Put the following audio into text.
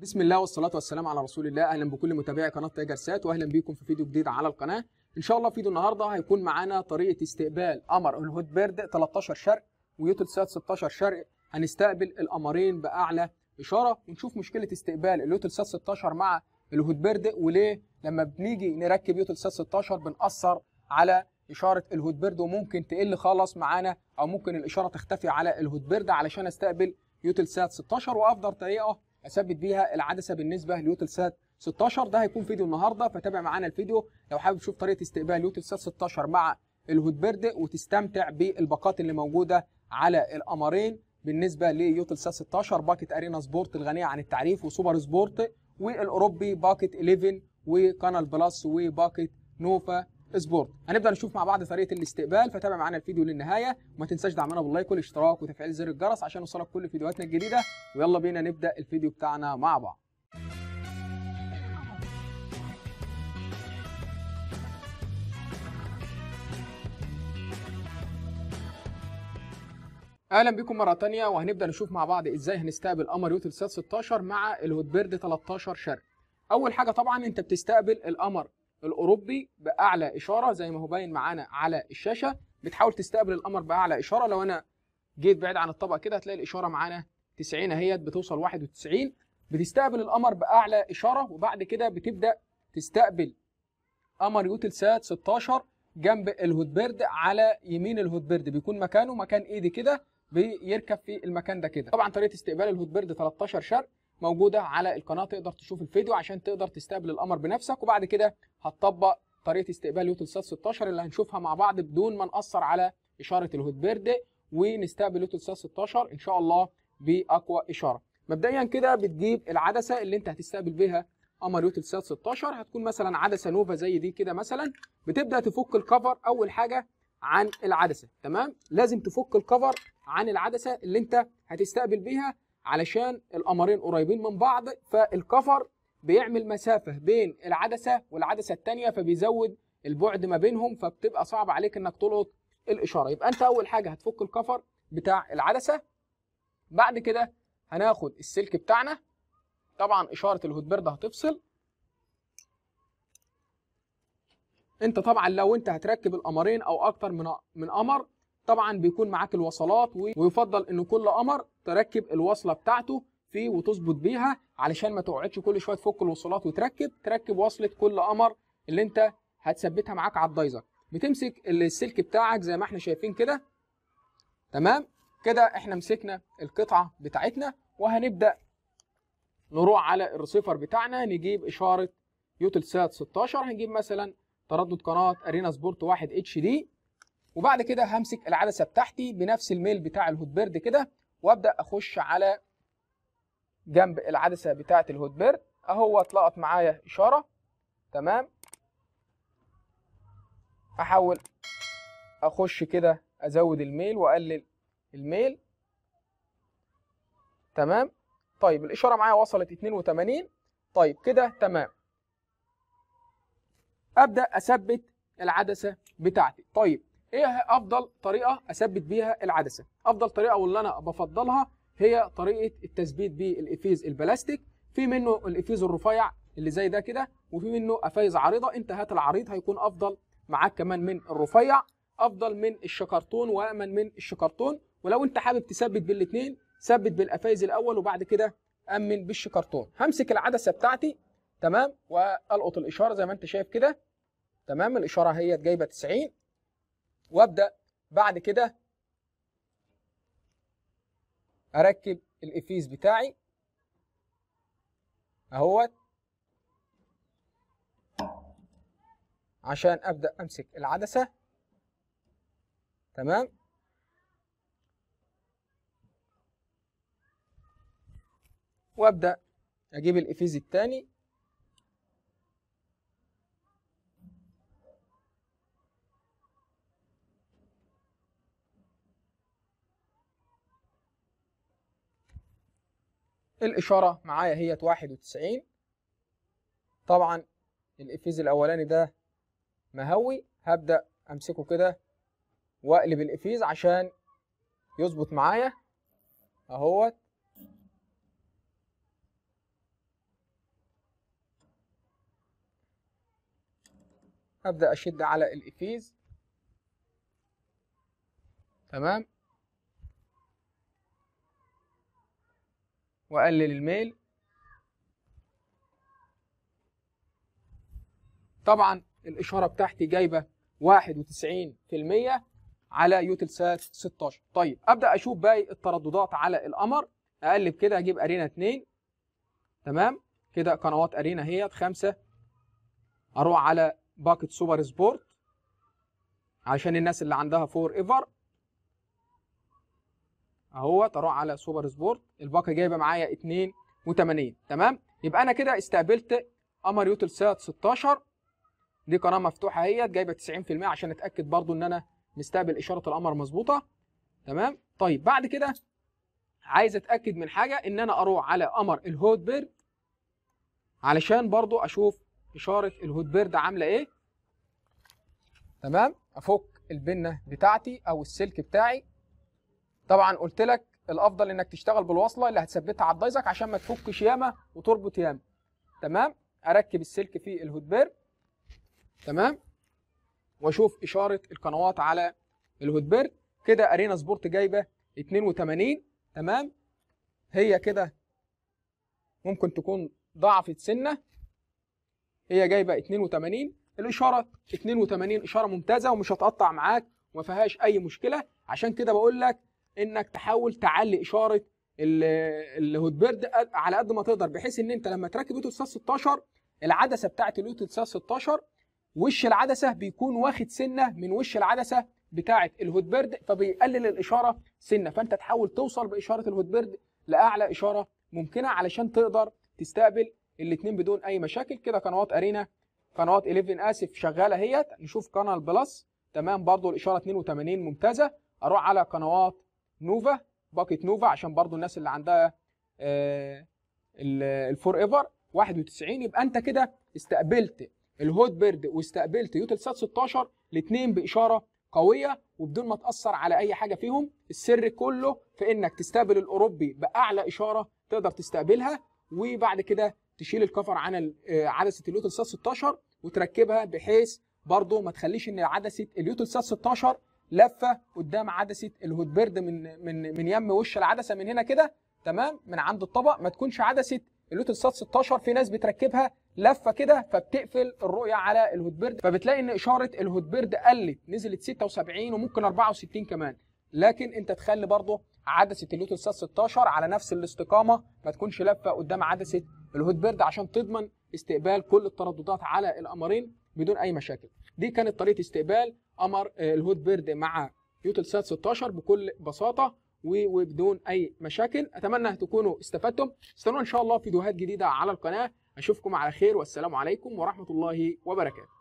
بسم الله والصلاة والسلام على رسول الله أهلا بكل متابعي قناة تاجر سات وأهلا بيكم في فيديو جديد على القناة إن شاء الله فيديو النهاردة هيكون معانا طريقة استقبال قمر الهوت بيرد 13 شرق ويوتل سات 16 شرق هنستقبل القمرين بأعلى إشارة ونشوف مشكلة استقبال اليوتل سات 16 مع الهوت بيرد وليه لما بنيجي نركب يوتل سات 16 بنأثر على إشارة الهوت بيرد وممكن تقل خالص معانا أو ممكن الإشارة تختفي على الهوت بيرد علشان أستقبل يوتل سات 16 وأفضل طريقة اثبت بيها العدسه بالنسبه ليوتل سات 16 ده هيكون فيديو النهارده فتابع معانا الفيديو لو حابب تشوف طريقه استقبال سات 16 مع الهوت بيرد وتستمتع بالباقات اللي موجوده على القمرين بالنسبه ليوتل سات 16 باكت ارينا سبورت الغنيه عن التعريف وسوبر سبورت والاوروبي باكت 11 وكانال بلس وباكت نوفا سبورت هنبدا نشوف مع بعض طريقه الاستقبال فتابع معانا الفيديو للنهايه وما تنساش دعمنا باللايك والاشتراك وتفعيل زر الجرس عشان يوصلك كل فيديوهاتنا الجديده ويلا بينا نبدا الفيديو بتاعنا مع بعض اهلا بكم مره تانية وهنبدا نشوف مع بعض ازاي هنستقبل قمر سات 16 مع الهوت بيرد 13 شرق اول حاجه طبعا انت بتستقبل القمر الاوروبي باعلى اشاره زي ما هو باين معانا على الشاشه بتحاول تستقبل القمر باعلى اشاره لو انا جيت بعيد عن الطبقه كده هتلاقي الاشاره معانا 90 اهيت بتوصل 91 بتستقبل القمر باعلى اشاره وبعد كده بتبدا تستقبل قمر سات 16 جنب بيرد على يمين بيرد بيكون مكانه مكان ايدي كده بيركب في المكان ده كده طبعا طريقه استقبال بيرد 13 شرق موجوده على القناه تقدر تشوف الفيديو عشان تقدر تستقبل القمر بنفسك وبعد كده هتطبق طريقه استقبال يوتلسات 16 اللي هنشوفها مع بعض بدون ما ناثر على اشاره الهوت بيرد ونستقبل يوتلسات 16 ان شاء الله باقوى اشاره مبدئيا كده بتجيب العدسه اللي انت هتستقبل بيها قمر يوتلسات 16 هتكون مثلا عدسه نوفا زي دي كده مثلا بتبدا تفك الكفر اول حاجه عن العدسه تمام لازم تفك الكفر عن العدسه اللي انت هتستقبل بيها علشان القمرين قريبين من بعض فالكفر بيعمل مسافة بين العدسة والعدسة الثانية فبيزود البعد ما بينهم فبتبقى صعب عليك انك تلقط الاشارة يبقى انت اول حاجة هتفك الكفر بتاع العدسة بعد كده هناخد السلك بتاعنا طبعا اشارة الهوتبيرد هتفصل انت طبعا لو انت هتركب القمرين او اكتر من من قمر طبعا بيكون معاك الوصلات ويفضل ان كل قمر تركب الوصله بتاعته فيه وتظبط بيها علشان ما تقعدش كل شويه تفك الوصلات وتركب تركب وصله كل قمر اللي انت هتثبتها معاك على الدايزر بتمسك السلك بتاعك زي ما احنا شايفين كده تمام كده احنا مسكنا القطعه بتاعتنا وهنبدا نروح على الرسيفر بتاعنا نجيب اشاره يوتل سات 16 هنجيب مثلا تردد قناه ارينا سبورت 1 اتش دي وبعد كده همسك العدسه بتاعتي بنفس الميل بتاع الهوت بيرد كده وابدا اخش على جنب العدسه بتاعه الهوت بيرد اهو اتلقط معايا اشاره تمام احاول اخش كده ازود الميل واقلل الميل تمام طيب الاشاره معايا وصلت 82 طيب كده تمام ابدا اثبت العدسه بتاعتي طيب ايه افضل طريقه اثبت بيها العدسه افضل طريقه واللي انا بفضلها هي طريقه التثبيت بالافيز البلاستيك في منه الافيز الرفيع اللي زي ده كده وفي منه افايز عريضه انت هات العريض هيكون افضل معاك كمان من الرفيع افضل من الشكرتون وامن من الشكرتون ولو انت حابب تثبت بالاثنين ثبت بالافايز الاول وبعد كده امن بالشكرتون همسك العدسه بتاعتي تمام والقط الاشاره زي ما انت شايف كده تمام الاشاره هي جايبه 90 وابدا بعد كده اركب الافيز بتاعي اهوت عشان ابدا امسك العدسه تمام وابدا اجيب الافيز الثاني الإشارة معايا هي 91 طبعا الإفيز الأولاني ده مهوي هبدأ أمسكه كده وأقلب الإفيز عشان يظبط معايا أهوت أبدأ أشد على الإفيز تمام واقلل الميل طبعا الاشاره بتاعتي جايبه 91% على يوتل سات 16 طيب ابدا اشوف باقي الترددات على القمر اقلب كده اجيب ارينا 2 تمام كده قنوات ارينا هي 5 اروح على باكت سوبر سبورت عشان الناس اللي عندها فور ايفر اهو تروح على سوبر سبورت الباقه جايبه معايا 82 تمام يبقى انا كده استقبلت قمر يوتل سات 16 دي قناه مفتوحه اهيت جايبه 90% عشان اتاكد برضو ان انا مستقبل اشاره القمر مظبوطه تمام طيب بعد كده عايز اتاكد من حاجه ان انا اروح على قمر الهوت بيرد علشان برضو اشوف اشاره الهوت بيرد عامله ايه تمام افك البنه بتاعتي او السلك بتاعي طبعا قلت لك الافضل انك تشتغل بالوصله اللي هتثبتها على الدايزك عشان ما تفكش ياما وتربط ياما تمام اركب السلك في الهودبير تمام واشوف اشاره القنوات على الهودبير كده ارينا سبورت جايبه 82 تمام هي كده ممكن تكون ضعفت سنه هي جايبه 82 الاشاره 82 اشاره ممتازه ومش هتقطع معاك وما فيهاش اي مشكله عشان كده بقول لك انك تحاول تعلي اشاره الهوت بيرد على قد ما تقدر بحيث ان انت لما تركب يوتيل 16 العدسه بتاعت اليوتيل 16 وش العدسه بيكون واخد سنه من وش العدسه بتاعت الهوت بيرد فبيقلل الاشاره سنه فانت تحاول توصل باشاره الهوت بيرد لاعلى اشاره ممكنه علشان تقدر تستقبل الاثنين بدون اي مشاكل كده قنوات ارينا قنوات 11 اسف شغاله اهيت نشوف قناه بلس تمام برضو الاشاره 82 ممتازه اروح على قنوات نوفا باكيت نوفا عشان برضو الناس اللي عندها الفور ايفر 91 يبقى انت كده استقبلت الهوت بيرد واستقبلت يوتلسات 16 الاثنين باشاره قويه وبدون ما تاثر على اي حاجه فيهم السر كله في انك تستقبل الاوروبي باعلى اشاره تقدر تستقبلها وبعد كده تشيل الكفر عن آه، عدسه اليوتلسات 16 وتركبها بحيث برضه ما تخليش ان عدسه اليوتلسات 16 لفه قدام عدسه بيرد من من من يم وش العدسه من هنا كده تمام من عند الطبق ما تكونش عدسه اللوت السات 16 في ناس بتركبها لفه كده فبتقفل الرؤيه على بيرد فبتلاقي ان اشاره بيرد قلت نزلت 76 وممكن 64 كمان لكن انت تخلي برضه عدسه اللوت السات 16 على نفس الاستقامه ما تكونش لفه قدام عدسه بيرد عشان تضمن استقبال كل الترددات على القمرين بدون اي مشاكل دي كانت طريقه استقبال قمر آه، الهوت بيرد مع يوتل سات 16 بكل بساطه وبدون اي مشاكل اتمنى تكونوا استفدتم استنوا ان شاء الله فيديوهات جديده على القناه اشوفكم على خير والسلام عليكم ورحمه الله وبركاته